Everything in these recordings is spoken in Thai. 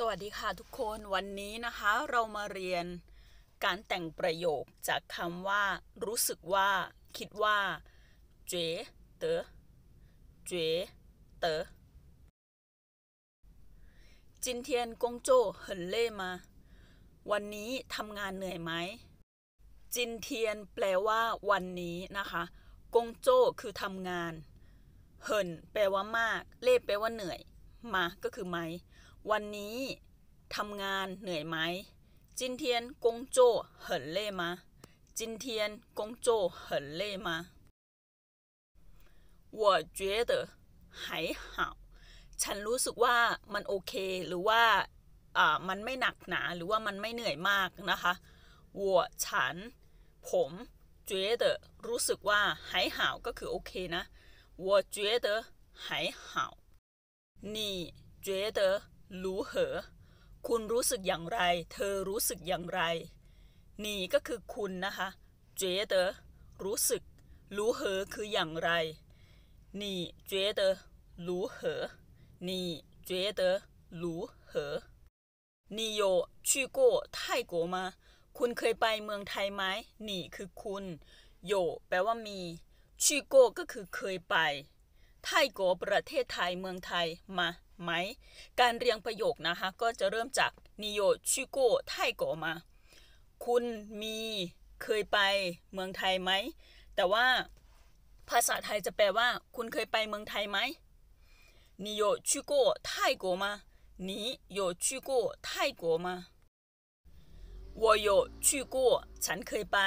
สวัสดีค่ะทุกคนวันนี้นะคะ เรามาเรียนการแต่งประโยคจากคำว่า รู้สึกว่า คิดว่า เจ๋เต๋อเจ๋เต๋อจินเทียนกงโจเหินเล่มาวันนี้ทำงานเหนื่อยไหม จินเทียนแปลว่า วันนี้นะคะกงโจคือทำงาน เหินแปลว่ามาก เล่แปลว่าเหนื่อย มาก็คือไหมวันนี้ทำงานเหนื่อยไหม จินเทียนกงโจเหินเล่มาจินเทียนกงโจเหินเล่มา我觉得还好ฉันรู้สึกว่ามันโอเคหรือว่าอ่ามันไม่หนักหนาหรือว่ามันไม่เหนื่อยมากนะคะ我ฉัน ผม觉得รู้สึกว่า还好ก็คือโอเคนะ我觉得还好你觉得รู้เหอคุณรู้สึกอย่างไร เธอรู้สึกอย่างไร นี่ก็คือคุณนะคะ เจ๋เตอรู้สึก รู้เหอคืออย่างไรนี่เจ๋เตอรู้เหอนี่เจ๋เตอรู้เหอนี่โย่อโก้ไทโกมา คุณเคยไปเมืองไทยไหมนี่คือคุณโยแปลว่ามีชื่อโก้ก็คือเคยไป ไทโกประเทศไทยเมืองไทยมาไหมการเรียงประโยคนะคะก็จะเริ่มจากนิโยชิโกไทโกมาคุณมีเคยไปเมืองไทยไหม แต่ว่าภาษาไทยจะแปลว่า คุณเคยไปเมืองไทยไหมนิโยชิโกไทโกมานิโยชิโกไทโกมา我有去过ฉันเคยไป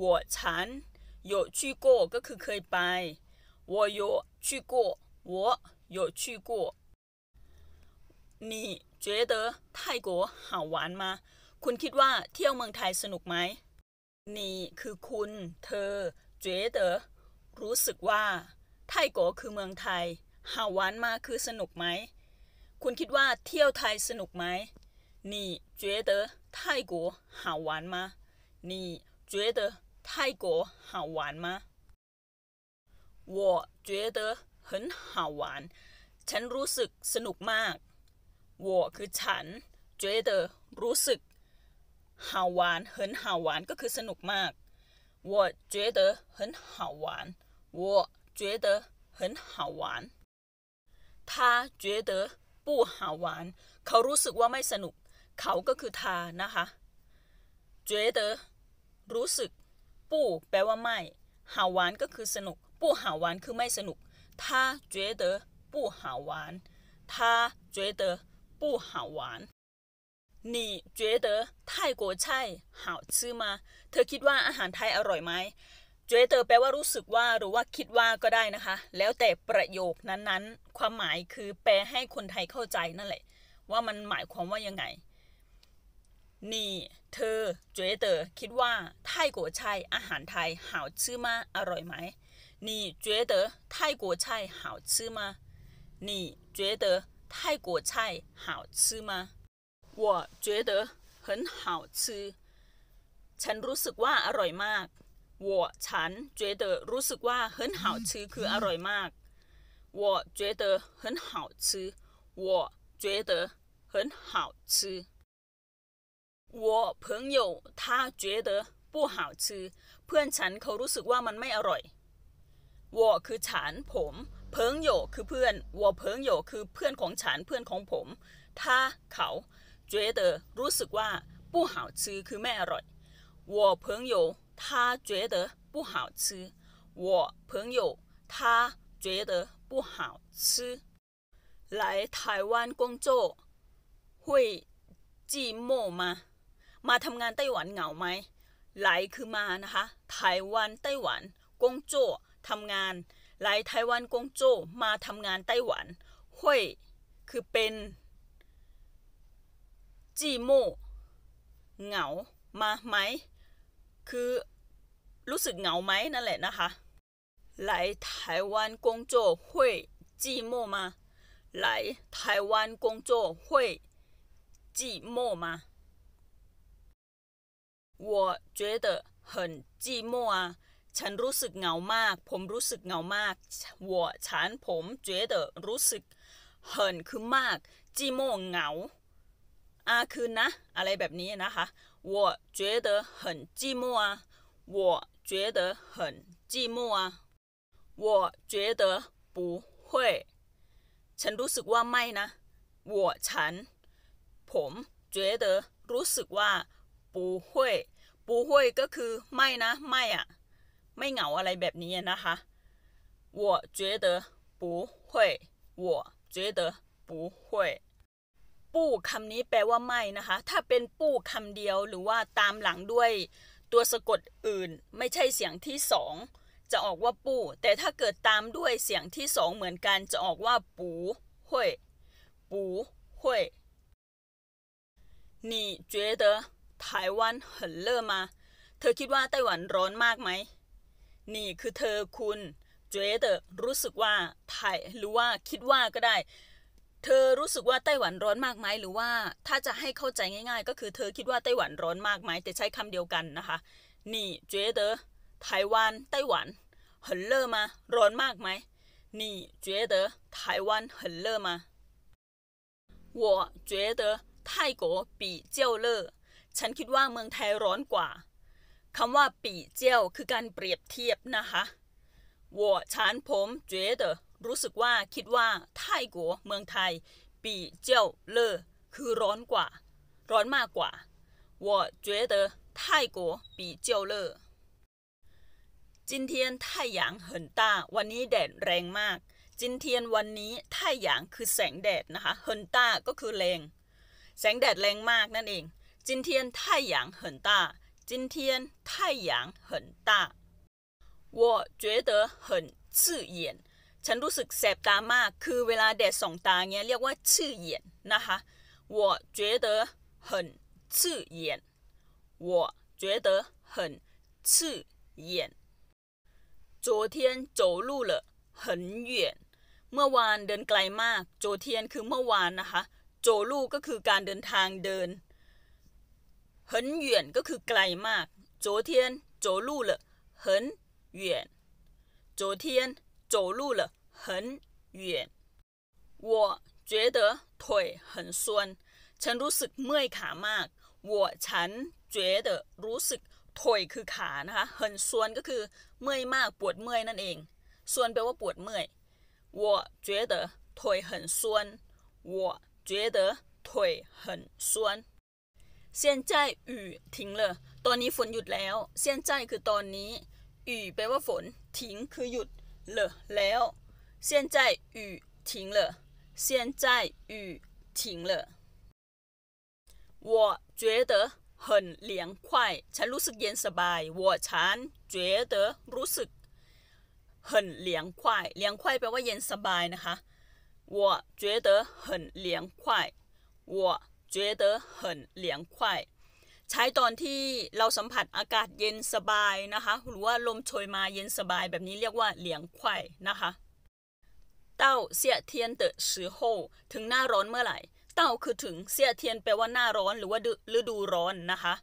我ฉัน有去过ก็คือเคยไป我有去过我有去过นี่เจ๊เ吗ทโกหาหวานมาคุณคิดว่าเที่ยวเมืองไทยสนุกไหมนี่คือคุณเธอเจ๊เตอรู้สึกว่าไทโกคือเมืองไทยหาหวานมาคือสนุกไหม คุณคิดว่าเที่ยวไทยสนุกไหมนี่เจ๊เ吗你觉得ทโกหาหวานมานี่我觉得很好玩ฉันรู้สึกสนุกมาก我คือฉัน觉得รู้สึกหาหวานเหินหาวานก็คือสนุกมาก我觉得很好玩我觉得很好玩他觉得不好玩เขารู้สึกว่าไม่สนุก เขาก็คือทานะคะ觉得รู้สึกปู่แปลว่าไม่ หาวานก็คือสนุกปู่หาวานคือไม่สนุกเ他觉得不好玩他觉得不好玩你觉得泰国菜好吃吗เธอคิดว่าอาหารไทยอร่อยไหมเจเตอแปลว่ารู้สึกว่าหรือว่าคิดว่าก็ได้นะคะ แล้วแต่ประโยคนั้นๆ ความหมายคือแปลให้คนไทยเข้าใจนั่นแหละ ว่ามันหมายความว่ายังไงนี่เธอเจ๋อเตอคิดว่าไทยกัวชัยอาหารไทยหาวชื่อมาอร่อยไหมนี่เจเตอไทยกชัยหาชื่อมานี่เจเตอ泰国菜好吃吗我觉得很好吃ฉันรู้สึกว่าอร่อยมาก我ฉัน觉得รู้สึกว่า很好吃คืออร่อยมาก我觉得很好吃我觉得很好吃我朋友他觉得不好吃เพื่อนฉันเขารู้สึกว่ามันไม่อร่อย我คือฉันผมเพิงโยคือเพื่อนวัวเพิงโยคือเพื่อนของฉันเพื่อนของผม ถ้าเขา觉得รู้สึกว่า不好吃คือไม่อร่อย我朋友他觉得不好吃我朋友他觉得不好吃来台湾工作会寂寞吗มาทำงานไต้หวันเหงาไหมไหลคือมานะคะไต้หวันไต้หวันกงโจทำงาน来台湾工作มาทำงานไต้หวันห้วยคือเป็น จีโมเหงามาไหมคือรู้สึกเหงาไหมนั่นแหละนะคะ来台湾工作会寂寞吗来台湾工作会寂寞吗我觉得很寂寞啊ฉันรู้สึกเหงามาก ผมรู้สึกเหงามากัวฉันผม觉得รู้สึกเหินคือมากจีโมเหงาอาคือนะ อะไรแบบนี้นะคะ我觉得很寂寞啊我觉得很寂寞啊我觉得不会ฉันรู้สึกว่าไม่นะ我ฉัน ผม觉得รู้สึกว่า不会不会ก็คือไม่นะไม่อะ่ะไม่เหงาอะไรแบบนี้นะคะ我觉得不会我觉得不会ปู่คำนี้แปลว่าไม่นะคะ ถ้าเป็นปู่คำเดียวหรือว่าตามหลังด้วย ตัวสะกดอื่นไม่ใช่เสียงที่สอง จะออกว่าปู่ แต่ถ้าเกิดตามด้วยเสียงที่สอง เหมือนกันจะออกว่า ปู่ห้วยปู่ห้วย你觉得台湾很热吗？เธอคิดว่า ไต้หวันร้อนมากไหมนี่คือเธอคุณ เจเดรู้สึกว่าไทยหรือว่าคิดว่าก็ได้ เธอรู้สึกว่าไต้หวันร้อนมากไหม หรือว่าถ้าจะให้เข้าใจง่ายๆ ก็คือเธอคิดว่าไต้หวันร้อนมากไหม แต่ใช้คำเดียวกันนะคะนี่เจเดไต้หวันไต้หวันเหินเลอมาร้อนมากไหมนี่เจเดไต้หวันเหินเลอมา我觉得泰国比较热ฉันคิดว่าเมืองไทยร้อนกว่าคำว่า ปีเจียวคือการเปรียบเทียบนะคะว我ฉันผมเจ觉ดรู้สึกว่าคิดว่าไทยกัวเมืองไทยปีเจียวเลอคือร้อนกว่า ร้อนมากกว่าว我觉得泰国比较热จินเทียนไท่หยางเหินตาวันนี้แดดแรงมาก จินเทียนวันนี้ไท่หยางคือแสงแดดนะคะเหินตาก็คือแรง แสงแดดแรงมากนั่นเองจินเทียนไท่หยางเหินตา今天太阳很大。我觉得很刺眼。ฉันรู้สึกแสบตามากคือเวลาแดดส่องตาเงี้ยเรียกว่าชื่อเยยนนะคะ我觉得很刺眼我觉得很刺眼昨天走路了很远เมื่อวานเดินไกลมากโจเทียนคือเมื่อวานนะคะโจลูก็คือการเดินทางเดิน很远ก็คือไกลมาก昨天走路了很远昨天走路了很远我觉得腿很酸ฉันรู้สึกเมื่อยขามาก我ฉัน觉得รู้สึกถอยคือขานะคะเหินสวนก็คือเมื่อยมากปวดเมื่อยนั่นเองสวนแปลว่าปวดเมื่อย我觉得腿很酸我觉得腿很酸เซียนใจอ่ทิ้งเลยตอนนี้ฝนหยุดแล้วเซียนใจคือตอนนี้อู่แปลว่าฝนทิ้งคือหยุดเลอแล้วเซียนใจอู่ทิ้งเลยเซียนใจอู่ทิ้งเลย我觉得很凉快ฉันรู้สึกเย็นสบาย我ฉัน觉得รู้สึก很凉快凉快แปลว่าเย็นสบายนะคะ我觉得很凉快我觉得很凉快ใช้ตอนที่เราสัมผัสอากาศเย็นสบายนะคะหรือว่าลมโชยมาเย็นสบาย แบบนี้เรียกว่า เหลียงไข่นะคะเต้าเสียเทียนเตอสือโฮถึงหน้าร้อนเมื่อไหร่เต้าคือถึงเสียเทียนแปลว่าหน้าร้อนหรือว่าฤดูร้อนนะคะ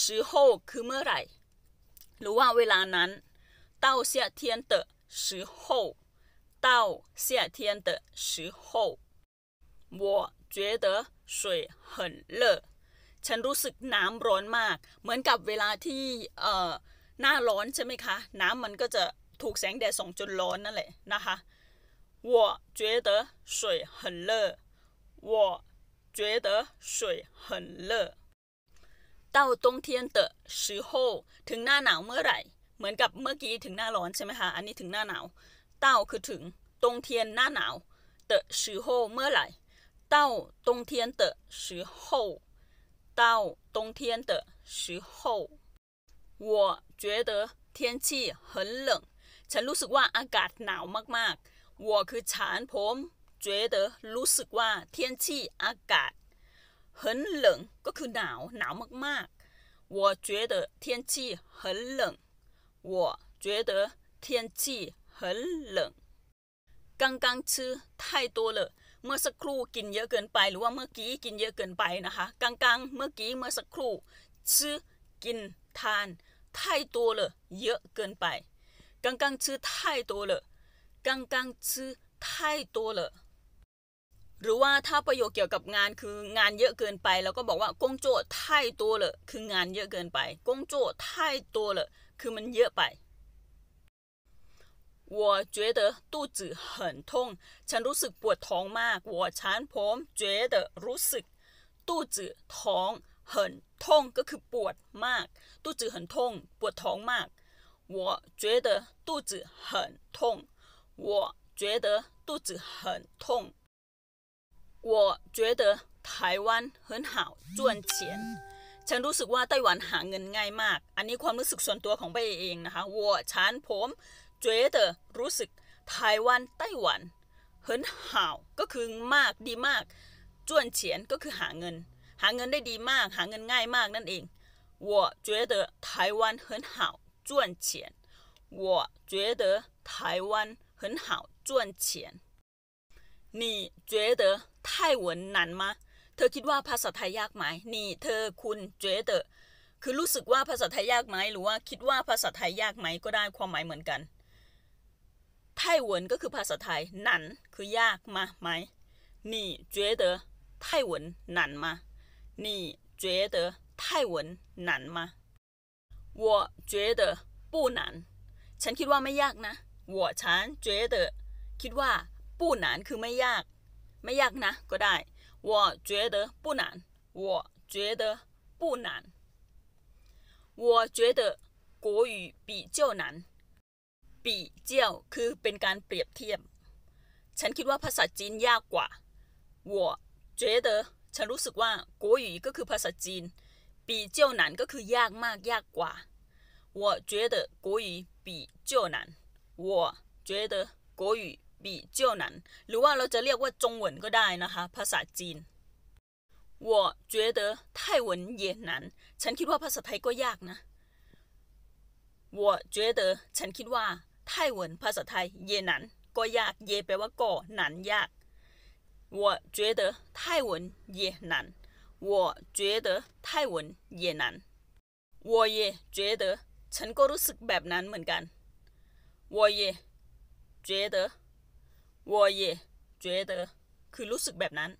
สือโฮคือเมื่อไหร่ หรือว่าเวลานั้นเต้าเสียเทียนเตอสือโฮเต้าเสียเทียนเตะสือโฮ我觉得水很热ฉันรู้สึกน้ำร้อนมาก เหมือนกับเวลาที่ เอ่อ หน้าร้อนใช่ไหมคะ น้ำมันก็จะถูกแสงแดดส่องจนร้อนนั่นแหละ นะคะ我觉得水很热我觉得水很热到冬天的时候ถึงหน้าหนาวเมื่อไหร่ เหมือนกับเมื่อกี้ ถึงหน้าร้อนใช่ไหมคะ อันนี้ถึงหน้าหนาว เต้าคือถึงตรงเทียนหน้าหนาวเตะชือโฮเมื่อไหร่到冬天的时候，到冬天的时候，我觉得天气很冷。ฉันรู้สึกว่าอากาศหนาวมากๆ。我คือฉันผม觉得รู้สึกว่า天气อากาศ很冷ก็คือหนาวหนาวมากๆ。我觉得天气很冷。我觉得天气很冷。刚刚吃太多了。เมื่อสักครู่กินเยอะเกินไป หรือว่าเมื่อกี้กินเยอะเกินไปนะคะกลางๆเมื่อกี้เมื่อสักครู่ซื้อกินทานทยตัวเลยเยอะเกินไปกลางๆซื้อทยเลยกลางๆซื้อทยตัวเลยหรือว่าถ้าประโยคเกี่ยวกับงานคืองานเยอะเกินไปแล้วก็บอกว่ากงโจ้ไท่ตัวเลยคืองานเยอะเกินไปกงโจ้ไท่ตัวเลยคือมันเยอะไป我觉得肚子很痛。ฉันรู้สึกปวดท้องมาก。我 Chan p 觉得，รู้สึก肚子痛很痛，ก็คือปวดมาก。肚子很痛，ปวดท้องมาก。我觉得肚子很痛。我觉得肚子很痛。我觉得台湾很好赚钱。ฉันรู้สึกว่าไต้หวันหาเงินง่ายมาก。อันนี้ความรู้สึกส่วนตัวของไปเองนะคะ。我 Chan p 觉得รู้สึกไต้หวันไต้หวัน很好ก็คือมากดีมากจ้วนเฉียนก็คือหาเงิน หาเงินได้ดีมากหาเงินง่ายมากนั่นเอง我觉得台湾很好赚钱我觉得台湾很好赚钱你觉得泰文难吗เธอคิดว่าภาษาไทยยากไหมนี่เธอคุณเจเตอคือรู้สึกว่าภาษาไทยยากไหมหรือว่าคิดว่าภาษาไทยยากไหมก็ได้ความหมายเหมือนกันไ文ก็คือภาษาไทยหนันคือยากมาไหม你觉得ไ文难หม你觉得泰文难吗？我觉得不难ฉันคิดว่าไม่ยากนะ我ฉัน觉得คิดว่า不难คือไม่ยาก ไม่ยากนะ ก็ได้我觉得不难我觉得不难我觉得国语比较难ปีเจียวคือเป็นการเปรียบเทียบ ฉันคิดว่าภาษาจีนยากกว่า我觉得ฉันรู้สึกว่า国语ก็คือภาษาจีนปีเจียวหนันก็คือยากมากยากกว่า我觉得国语比较难我觉得国语比较难หรือว่าเราจะเรียกว่าจงเหวินก็ได้นะคะภาษาจีน我觉得泰文也难ฉันคิดว่าภาษาไทยก็ยากนะ我觉得ฉันคิดว่าไทยหวันภาษาไทยเยหนันก็ยากเยแปลว่าก็นันยาก我觉得泰文也难我觉得泰文也难我也觉得ฉันก็รู้สึกแบบนั้นเหมือนกัน我也觉得我也觉得คือรู้สึกแบบนั้น